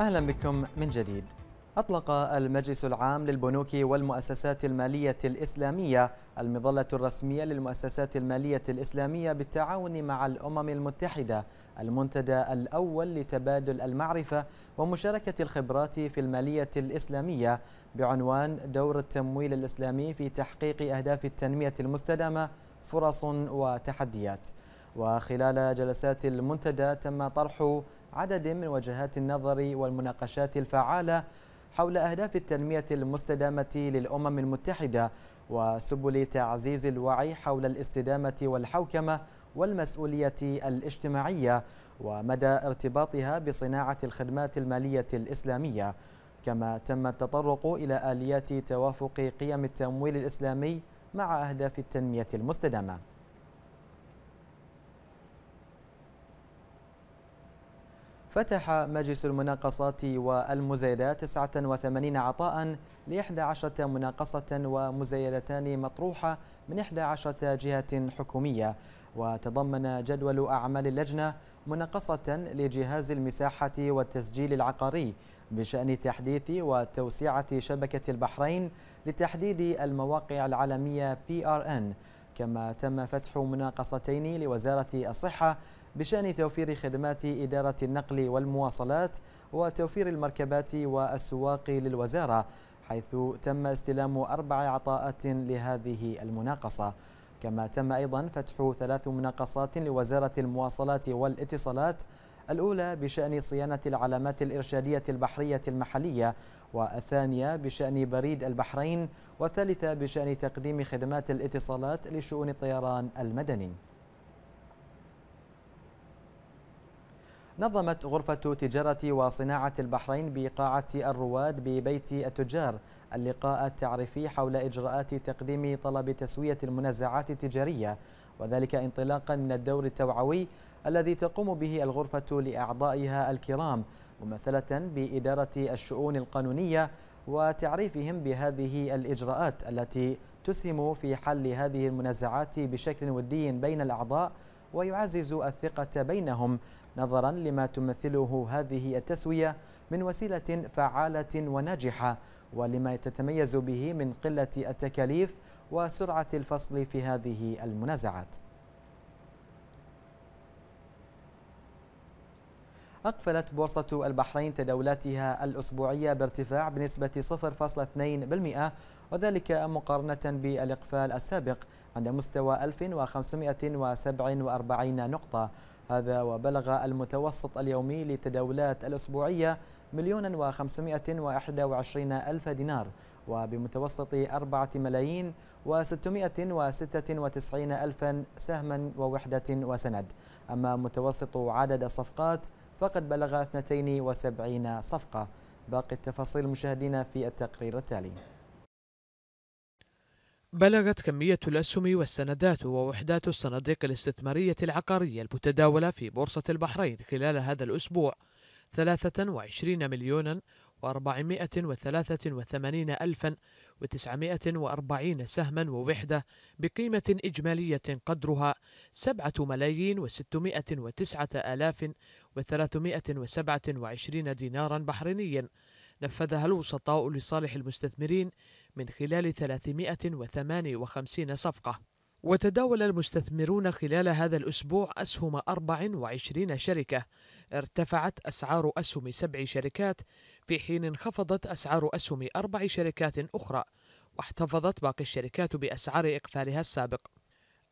أهلا بكم من جديد أطلق المجلس العام للبنوك والمؤسسات المالية الإسلامية المظلة الرسمية للمؤسسات المالية الإسلامية بالتعاون مع الأمم المتحدة المنتدى الأول لتبادل المعرفة ومشاركة الخبرات في المالية الإسلامية بعنوان دور التمويل الإسلامي في تحقيق أهداف التنمية المستدامة فرص وتحديات وخلال جلسات المنتدى تم طرح عدد من وجهات النظر والمناقشات الفعالة حول أهداف التنمية المستدامة للأمم المتحدة وسبل تعزيز الوعي حول الاستدامة والحوكمة والمسؤولية الاجتماعية ومدى ارتباطها بصناعة الخدمات المالية الإسلامية كما تم التطرق إلى آليات توافق قيم التمويل الإسلامي مع أهداف التنمية المستدامة فتح مجلس المناقصات والمزايدات 89 عطاء ل 11 مناقصة ومزايدتان مطروحة من 11 جهة حكومية وتضمن جدول أعمال اللجنة مناقصة لجهاز المساحة والتسجيل العقاري بشأن تحديث وتوسعة شبكة البحرين لتحديد المواقع العالمية PRN كما تم فتح مناقصتين لوزارة الصحة بشأن توفير خدمات إدارة النقل والمواصلات وتوفير المركبات والسواق للوزارة حيث تم استلام أربع عطاءات لهذه المناقصة كما تم أيضا فتح ثلاث مناقصات لوزارة المواصلات والاتصالات الأولى بشأن صيانة العلامات الإرشادية البحرية المحلية والثانية بشأن بريد البحرين والثالثة بشأن تقديم خدمات الاتصالات لشؤون الطيران المدني نظمت غرفة تجارة وصناعة البحرين بقاعة الرواد ببيت التجار اللقاء التعريفي حول إجراءات تقديم طلب تسوية المنازعات التجارية وذلك انطلاقا من الدور التوعوي الذي تقوم به الغرفة لأعضائها الكرام ممثلة بإدارة الشؤون القانونية وتعريفهم بهذه الإجراءات التي تسهم في حل هذه المنازعات بشكل ودي بين الأعضاء ويعزز الثقة بينهم نظرا لما تمثله هذه التسوية من وسيلة فعالة وناجحة ولما تتميز به من قلة التكاليف وسرعة الفصل في هذه المنازعات أقفلت بورصة البحرين تداولاتها الأسبوعية بارتفاع بنسبة 0.2% وذلك مقارنة بالإقفال السابق عند مستوى 1547 نقطة هذا وبلغ المتوسط اليومي للتداولات الأسبوعية مليون وخمسمائة وأحد وعشرين ألف دينار وبمتوسط أربعة ملايين وستمائة وستة وتسعين ألفا سهما ووحدة وسند أما متوسط عدد الصفقات فقد بلغ 72 صفقة باقي التفاصيل مشاهدينا في التقرير التالي بلغت كمية الأسهم والسندات ووحدات الصناديق الاستثمارية العقارية المتداولة في بورصة البحرين خلال هذا الأسبوع 23 مليون و483 ألفا و940 سهما ووحدة بقيمة إجمالية قدرها 7 ملايين و609 آلاف و327 دينارا بحرينيا نفذها الوسطاء لصالح المستثمرين من خلال 358 صفقة وتداول المستثمرون خلال هذا الأسبوع أسهم 24 شركة ارتفعت أسعار أسهم سبع شركات في حين انخفضت أسعار أسهم أربع شركات أخرى واحتفظت باقي الشركات بأسعار إقفالها السابق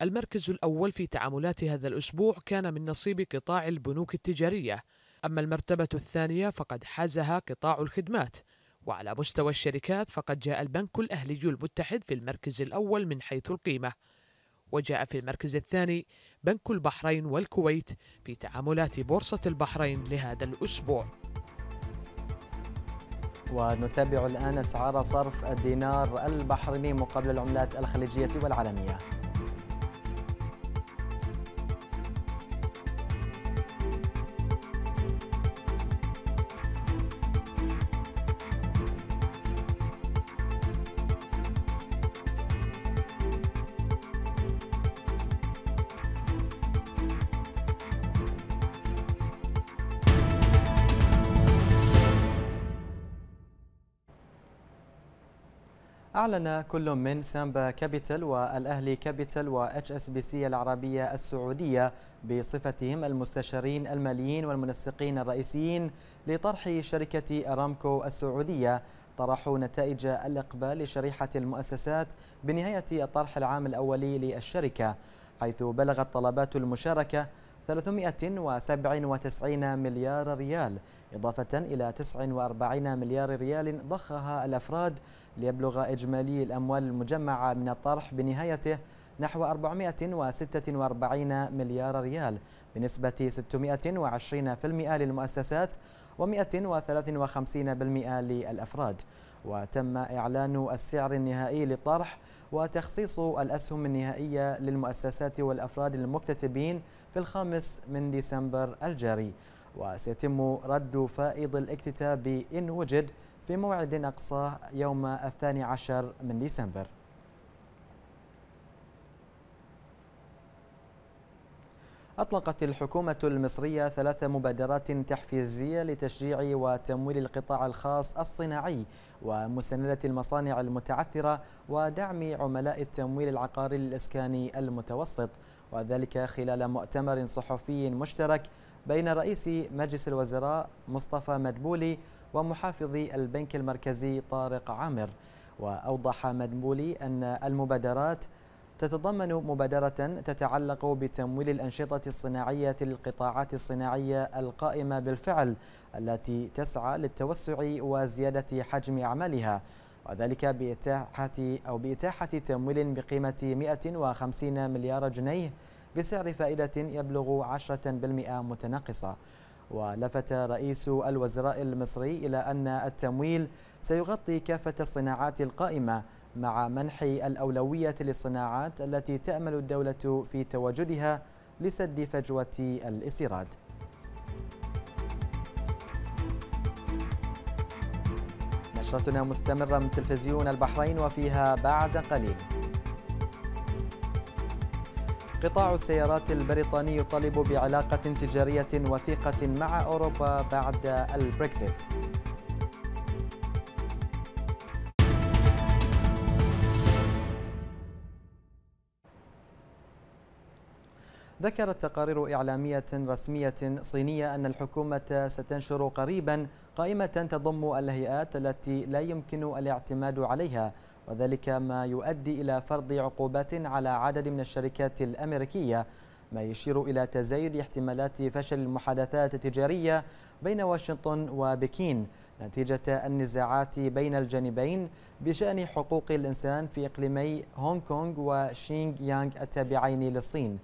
المركز الأول في تعاملات هذا الأسبوع كان من نصيب قطاع البنوك التجارية أما المرتبة الثانية فقد حازها قطاع الخدمات وعلى مستوى الشركات فقد جاء البنك الأهلي المتحد في المركز الأول من حيث القيمة وجاء في المركز الثاني بنك البحرين والكويت في تعاملات بورصة البحرين لهذا الأسبوع ونتابع الآن أسعار صرف الدينار البحريني مقابل العملات الخليجية والعالمية أعلن كل من سامبا كابيتال والأهلي كابيتال واتش اس بي سي العربية السعودية بصفتهم المستشارين الماليين والمنسقين الرئيسيين لطرح شركة أرامكو السعودية طرحوا نتائج الإقبال لشريحة المؤسسات بنهاية الطرح العام الأولي للشركة حيث بلغت طلبات المشاركة 397 مليار ريال إضافة إلى 49 مليار ريال ضخها الأفراد ليبلغ إجمالي الأموال المجمعة من الطرح بنهايته نحو 446 مليار ريال بنسبة 620% للمؤسسات و153% للأفراد وتم إعلان السعر النهائي للطرح وتخصيص الأسهم النهائية للمؤسسات والأفراد المكتتبين في الخامس من ديسمبر الجاري وسيتم رد فائض الاكتتاب إن وجد في موعد أقصى يوم الثاني عشر من ديسمبر أطلقت الحكومة المصرية ثلاث مبادرات تحفيزية لتشجيع وتمويل القطاع الخاص الصناعي ومساندة المصانع المتعثرة ودعم عملاء التمويل العقاري الإسكاني المتوسط وذلك خلال مؤتمر صحفي مشترك بين رئيس مجلس الوزراء مصطفى مدبولي ومحافظ البنك المركزي طارق عامر وأوضح مدبولي أن المبادرات تتضمن مبادرة تتعلق بتمويل الأنشطة الصناعية للقطاعات الصناعية القائمة بالفعل التي تسعى للتوسع وزيادة حجم أعمالها وذلك بإتاحة أو بإتاحة تمويل بقيمة 150 مليار جنيه بسعر فائدة يبلغ 10% متناقصة ولفت رئيس الوزراء المصري إلى أن التمويل سيغطي كافة الصناعات القائمة مع منح الأولوية للصناعات التي تأمل الدولة في تواجدها لسد فجوة الاستيراد نشرتنا مستمرة من تلفزيون البحرين وفيها بعد قليل قطاع السيارات البريطاني يطالب بعلاقة تجارية وثيقة مع أوروبا بعد البريكسيت ذكرت تقارير إعلامية رسمية صينية أن الحكومة ستنشر قريبا قائمة تضم الهيئات التي لا يمكن الاعتماد عليها وذلك ما يؤدي إلى فرض عقوبات على عدد من الشركات الأمريكية ما يشير إلى تزايد احتمالات فشل المحادثات التجارية بين واشنطن وبكين نتيجة النزاعات بين الجانبين بشأن حقوق الإنسان في إقليمي هونغ كونغ وشينغ يانغ التابعين للصين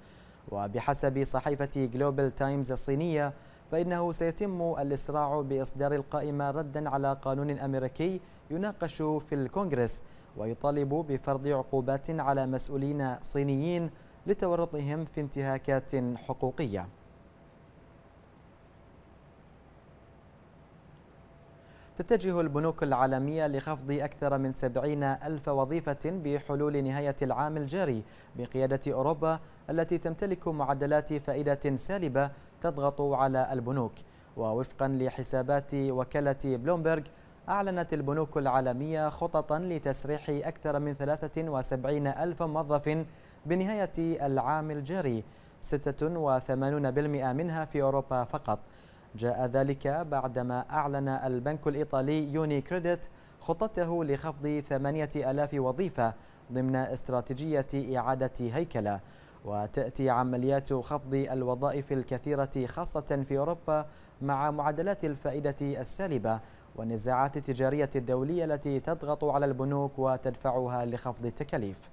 وبحسب صحيفة جلوبال تايمز الصينية فإنه سيتم الإسراع بإصدار القائمة ردا على قانون أمريكي يناقش في الكونغرس ويطالب بفرض عقوبات على مسؤولين صينيين لتورطهم في انتهاكات حقوقية تتجه البنوك العالمية لخفض أكثر من 70 ألف وظيفة بحلول نهاية العام الجاري بقيادة أوروبا التي تمتلك معدلات فائدة سالبة تضغط على البنوك ووفقا لحسابات وكالة بلومبرغ أعلنت البنوك العالمية خططا لتسريح أكثر من 73 ألف موظف بنهاية العام الجاري 86% منها في أوروبا فقط جاء ذلك بعدما أعلن البنك الإيطالي يوني كريدت خطته لخفض 8000 وظيفة ضمن استراتيجية إعادة هيكلة وتأتي عمليات خفض الوظائف الكثيرة خاصة في أوروبا مع معدلات الفائدة السالبة والنزاعات التجارية الدولية التي تضغط على البنوك وتدفعها لخفض التكاليف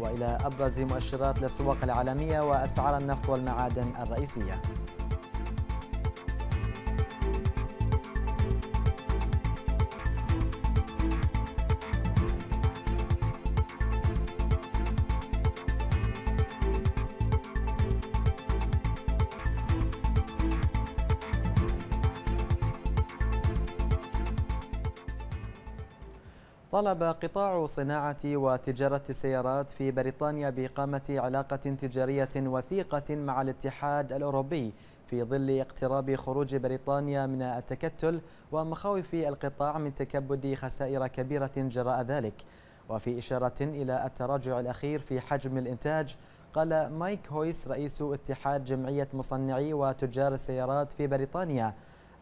والى ابرز مؤشرات الأسواق العالميه واسعار النفط والمعادن الرئيسيه طلب قطاع صناعة وتجارة السيارات في بريطانيا بإقامة علاقة تجارية وثيقة مع الاتحاد الأوروبي في ظل اقتراب خروج بريطانيا من التكتل ومخاوف القطاع من تكبد خسائر كبيرة جراء ذلك وفي إشارة إلى التراجع الأخير في حجم الإنتاج قال مايك هويس رئيس اتحاد جمعية مصنعي وتجار السيارات في بريطانيا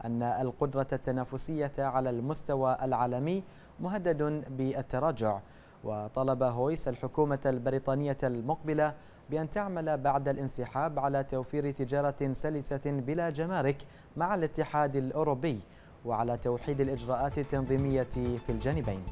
أن القدرة التنافسية على المستوى العالمي مهدد بالتراجع وطلب هويس الحكومة البريطانية المقبلة بأن تعمل بعد الانسحاب على توفير تجارة سلسة بلا جمارك مع الاتحاد الأوروبي وعلى توحيد الإجراءات التنظيمية في الجانبين